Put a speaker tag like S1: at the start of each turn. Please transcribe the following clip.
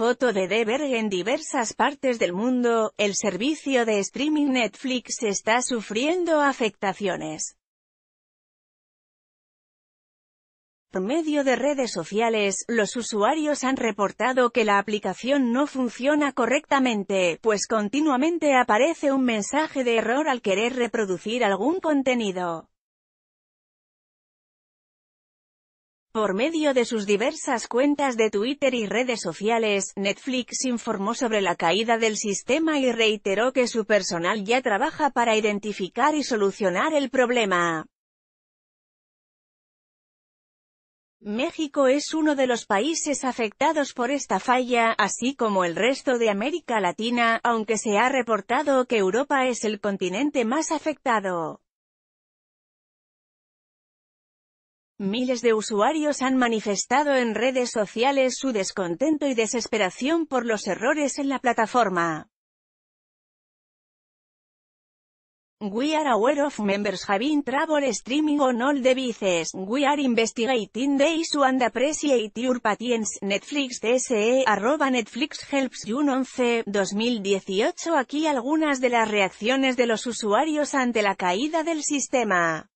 S1: foto de Dever en diversas partes del mundo, el servicio de streaming Netflix está sufriendo afectaciones. Por medio de redes sociales, los usuarios han reportado que la aplicación no funciona correctamente, pues continuamente aparece un mensaje de error al querer reproducir algún contenido. Por medio de sus diversas cuentas de Twitter y redes sociales, Netflix informó sobre la caída del sistema y reiteró que su personal ya trabaja para identificar y solucionar el problema. México es uno de los países afectados por esta falla, así como el resto de América Latina, aunque se ha reportado que Europa es el continente más afectado. Miles de usuarios han manifestado en redes sociales su descontento y desesperación por los errores en la plataforma. We are aware of members having trouble streaming on all devices. We are investigating the issue and appreciate your patience. Netflix DSE Netflix helps 11, 2018 Aquí algunas de las reacciones de los usuarios ante la caída del sistema.